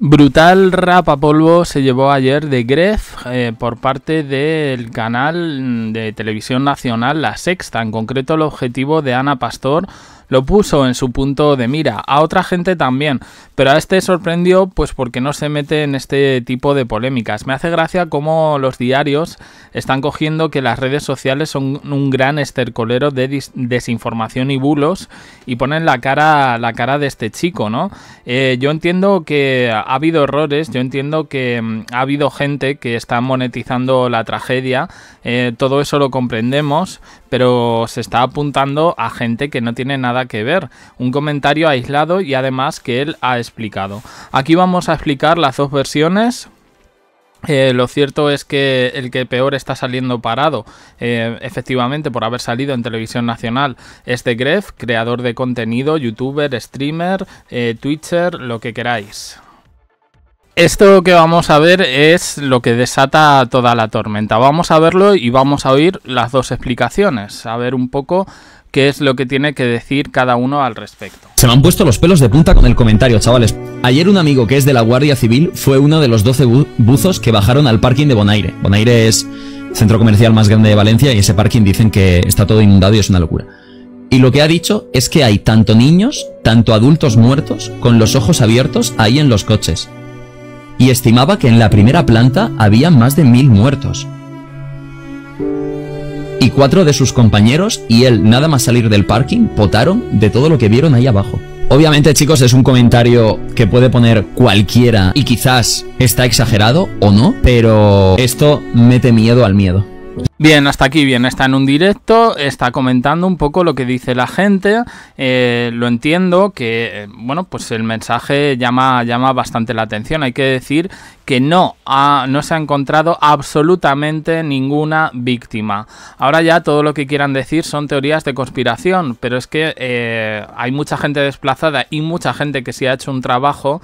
Brutal a polvo se llevó ayer de Gref eh, por parte del canal de televisión nacional La Sexta, en concreto el objetivo de Ana Pastor lo puso en su punto de mira, a otra gente también, pero a este sorprendió pues porque no se mete en este tipo de polémicas. Me hace gracia cómo los diarios están cogiendo que las redes sociales son un gran estercolero de desinformación y bulos y ponen la cara, la cara de este chico, ¿no? Eh, yo entiendo que ha habido errores, yo entiendo que mm, ha habido gente que está monetizando la tragedia, eh, todo eso lo comprendemos, pero se está apuntando a gente que no tiene nada que ver, un comentario aislado y además que él ha explicado. Aquí vamos a explicar las dos versiones, eh, lo cierto es que el que peor está saliendo parado, eh, efectivamente, por haber salido en televisión nacional, es de Gref, creador de contenido, youtuber, streamer, twitter, eh, twitcher, lo que queráis. Esto que vamos a ver es lo que desata toda la tormenta. Vamos a verlo y vamos a oír las dos explicaciones, a ver un poco qué es lo que tiene que decir cada uno al respecto. Se me han puesto los pelos de punta con el comentario, chavales. Ayer un amigo que es de la Guardia Civil fue uno de los 12 buzos que bajaron al parking de Bonaire. Bonaire es centro comercial más grande de Valencia y ese parking dicen que está todo inundado y es una locura. Y lo que ha dicho es que hay tanto niños, tanto adultos muertos, con los ojos abiertos ahí en los coches y estimaba que en la primera planta había más de mil muertos. Y cuatro de sus compañeros y él, nada más salir del parking, potaron de todo lo que vieron ahí abajo. Obviamente, chicos, es un comentario que puede poner cualquiera y quizás está exagerado o no, pero esto mete miedo al miedo. Bien, hasta aquí bien, está en un directo, está comentando un poco lo que dice la gente, eh, lo entiendo que, eh, bueno, pues el mensaje llama, llama bastante la atención, hay que decir que no, ha, no se ha encontrado absolutamente ninguna víctima. Ahora ya todo lo que quieran decir son teorías de conspiración, pero es que eh, hay mucha gente desplazada y mucha gente que sí ha hecho un trabajo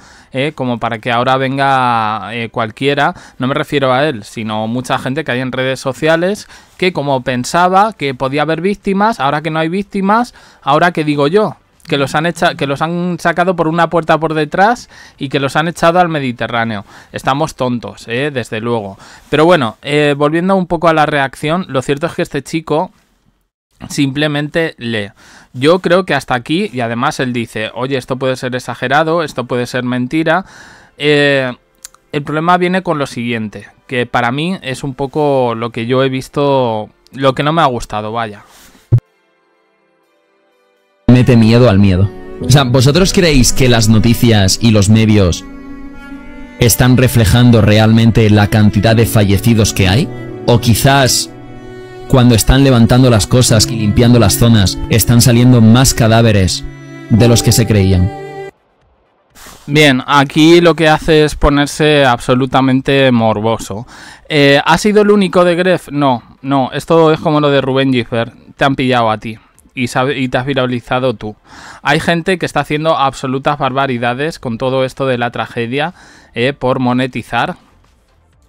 como para que ahora venga cualquiera, no me refiero a él, sino mucha gente que hay en redes sociales, que como pensaba que podía haber víctimas, ahora que no hay víctimas, ahora que digo yo, que los han que los han sacado por una puerta por detrás y que los han echado al Mediterráneo. Estamos tontos, ¿eh? desde luego. Pero bueno, eh, volviendo un poco a la reacción, lo cierto es que este chico simplemente lee. Yo creo que hasta aquí, y además él dice, oye, esto puede ser exagerado, esto puede ser mentira. Eh, el problema viene con lo siguiente, que para mí es un poco lo que yo he visto, lo que no me ha gustado, vaya. Mete miedo al miedo. O sea, ¿vosotros creéis que las noticias y los medios están reflejando realmente la cantidad de fallecidos que hay? ¿O quizás cuando están levantando las cosas y limpiando las zonas están saliendo más cadáveres de los que se creían? Bien, aquí lo que hace es ponerse absolutamente morboso. Eh, ¿Ha sido el único de Gref? No, no. Esto es como lo de Rubén Giffer. Te han pillado a ti y, te has viralizado tú. Hay gente que está haciendo absolutas barbaridades con todo esto de la tragedia eh, por monetizar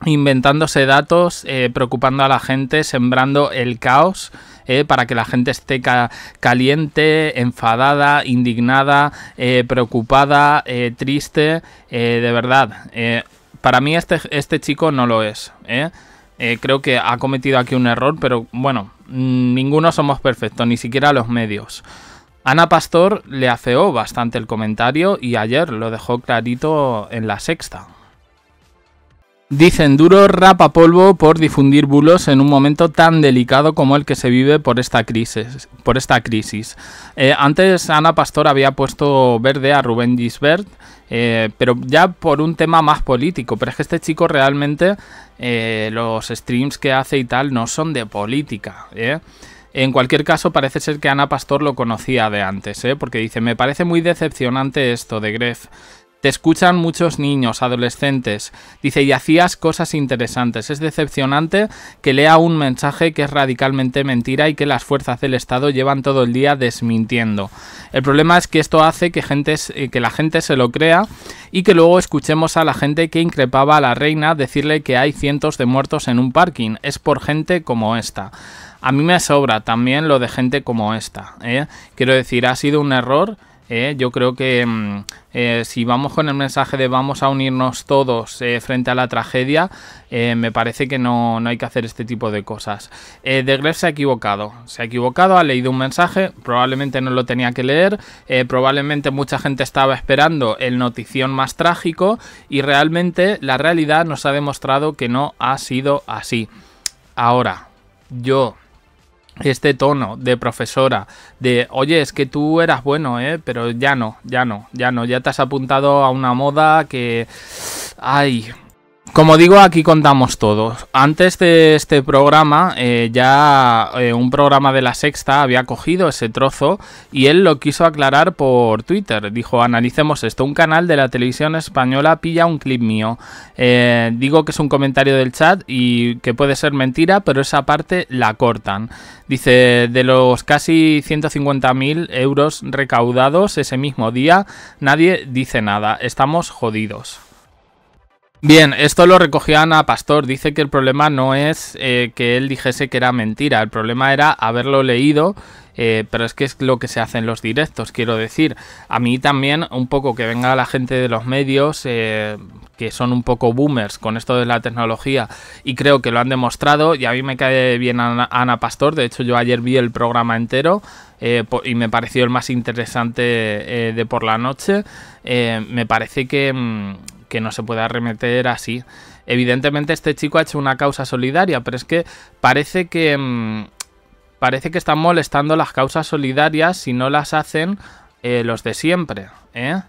inventándose datos, eh, preocupando a la gente, sembrando el caos eh, para que la gente esté caliente, enfadada, indignada, eh, preocupada, eh, triste, de verdad. para mí este, este chico no lo es. creo que ha cometido aquí un error, pero bueno, mm, ninguno somos perfectos, ni siquiera los medios. Ana Pastor le afeó bastante el comentario y ayer lo dejó clarito en la sexta. Dicen duro rapa polvo por difundir bulos en un momento tan delicado como el que se vive por esta crisis. Por esta crisis. Eh, antes Ana Pastor había puesto verde a Rubén Gisbert, eh, pero ya por un tema más político. Pero es que este chico realmente eh, los streams que hace y tal no son de política. En cualquier caso, parece ser que Ana Pastor lo conocía de antes, porque dice, me parece muy decepcionante esto de Gref. Te escuchan muchos niños, adolescentes. Dice, y hacías cosas interesantes. Es decepcionante que lea un mensaje que es radicalmente mentira y que las fuerzas del Estado llevan todo el día desmintiendo. El problema es que esto hace que, eh, que la gente se lo crea y que luego escuchemos a la gente que increpaba a la reina decirle que hay cientos de muertos en un parking. Es por gente como esta. A mí me sobra también lo de gente como esta. ¿eh? Quiero decir, ha sido un error ¿eh? yo creo que mm, eh, si vamos con el mensaje de vamos a unirnos todos eh, frente a la tragedia, me parece que no, hay que hacer este tipo de cosas. de se ha equivocado, se ha equivocado, ha leído un mensaje, probablemente no lo tenía que leer, probablemente mucha gente estaba esperando el notición más trágico y realmente la realidad nos ha demostrado que no ha sido así. Ahora, yo este tono de profesora, de oye, es que tú eras bueno, ¿eh? pero ya no, ya no, ya no, ya te has apuntado a una moda que... ¡Ay! Como digo, aquí contamos todos. Antes de este programa, eh, ya eh, un programa de la sexta había cogido ese trozo y él lo quiso aclarar por Twitter. Dijo, analicemos esto. Un canal de la televisión española pilla un clip mío. Eh, digo que es un comentario del chat y que puede ser mentira, pero esa parte la cortan. Dice, de los casi 150.000 euros recaudados ese mismo día, nadie dice nada. Estamos jodidos. Bien, esto lo recogió Ana Pastor. Dice que el problema no es eh, que él dijese que era mentira, el problema era haberlo leído eh, pero es que es lo que se hace en los directos, quiero decir. A mí también, un poco que venga la gente de los medios, eh, que son un poco boomers con esto de la tecnología, y creo que lo han demostrado, y a mí me cae bien Ana, Pastor, de hecho yo ayer vi el programa entero. y me pareció el más interesante de por la noche. me parece que, mm, que no se pueda arremeter así. Evidentemente este chico ha hecho una causa solidaria, pero es que parece que... Mm, parece que están molestando las causas solidarias si no las hacen eh, los de siempre, ¿eh?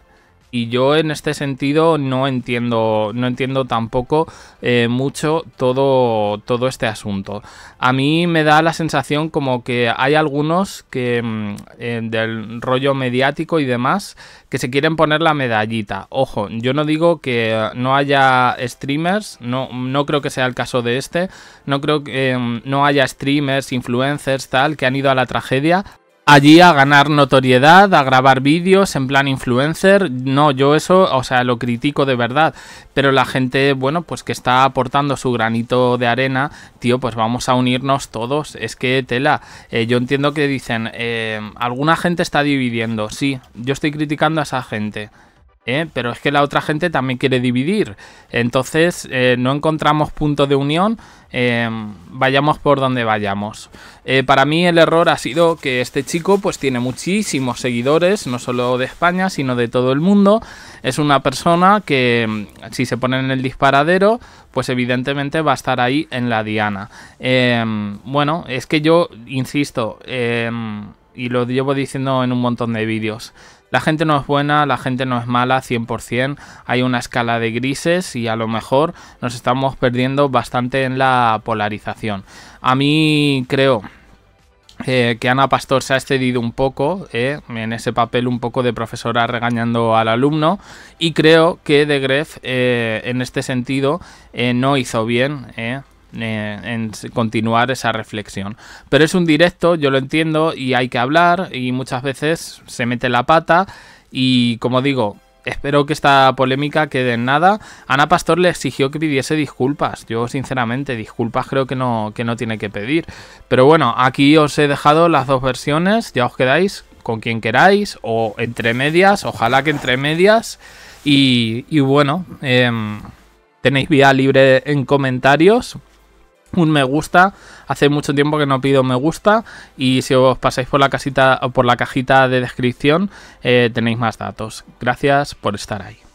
y yo en este sentido no entiendo, no entiendo tampoco eh, mucho todo, todo este asunto. A mí me da la sensación como que hay algunos que mm, eh, del rollo mediático y demás que se quieren poner la medallita. Ojo, yo no digo que no haya streamers, no, no creo que sea el caso de este, no creo que mm, no haya streamers, influencers, tal, que han ido a la tragedia, allí a ganar notoriedad, a grabar vídeos en plan influencer. No, yo eso, o sea, lo critico de verdad. Pero la gente, bueno, pues que está aportando su granito de arena, tío, pues vamos a unirnos todos. Es que tela, eh, yo entiendo que dicen, eh, alguna gente está dividiendo. Sí, yo estoy criticando a esa gente. ¿eh? pero es que la otra gente también quiere dividir. Entonces eh, no encontramos punto de unión, eh, vayamos por donde vayamos. para mí el error ha sido que este chico pues tiene muchísimos seguidores, no solo de España, sino de todo el mundo. Es una persona que mm, si se pone en el disparadero, pues evidentemente va a estar ahí en la diana. bueno, es que yo, insisto, y lo llevo diciendo en un montón de vídeos. La gente no es buena, la gente no es mala 100%, hay una escala de grises y a lo mejor nos estamos perdiendo bastante en la polarización. A mí creo eh, que Ana Pastor se ha excedido un poco eh, en ese papel un poco de profesora regañando al alumno y creo que De Gref eh, en este sentido no hizo bien en continuar esa reflexión. Pero es un directo, yo lo entiendo, y hay que hablar, y muchas veces se mete la pata, y como digo, espero que esta polémica quede en nada. Ana Pastor le exigió que pidiese disculpas. Yo, sinceramente, disculpas creo que no, que no tiene que pedir. Pero bueno, aquí os he dejado las dos versiones, ya os quedáis con quien queráis, o entre medias, ojalá que entre medias. Y, bueno, em, tenéis vía libre en comentarios un me gusta. Hace mucho tiempo que no pido me gusta y si os pasáis por la casita o por la cajita de descripción eh, tenéis más datos. Gracias por estar ahí.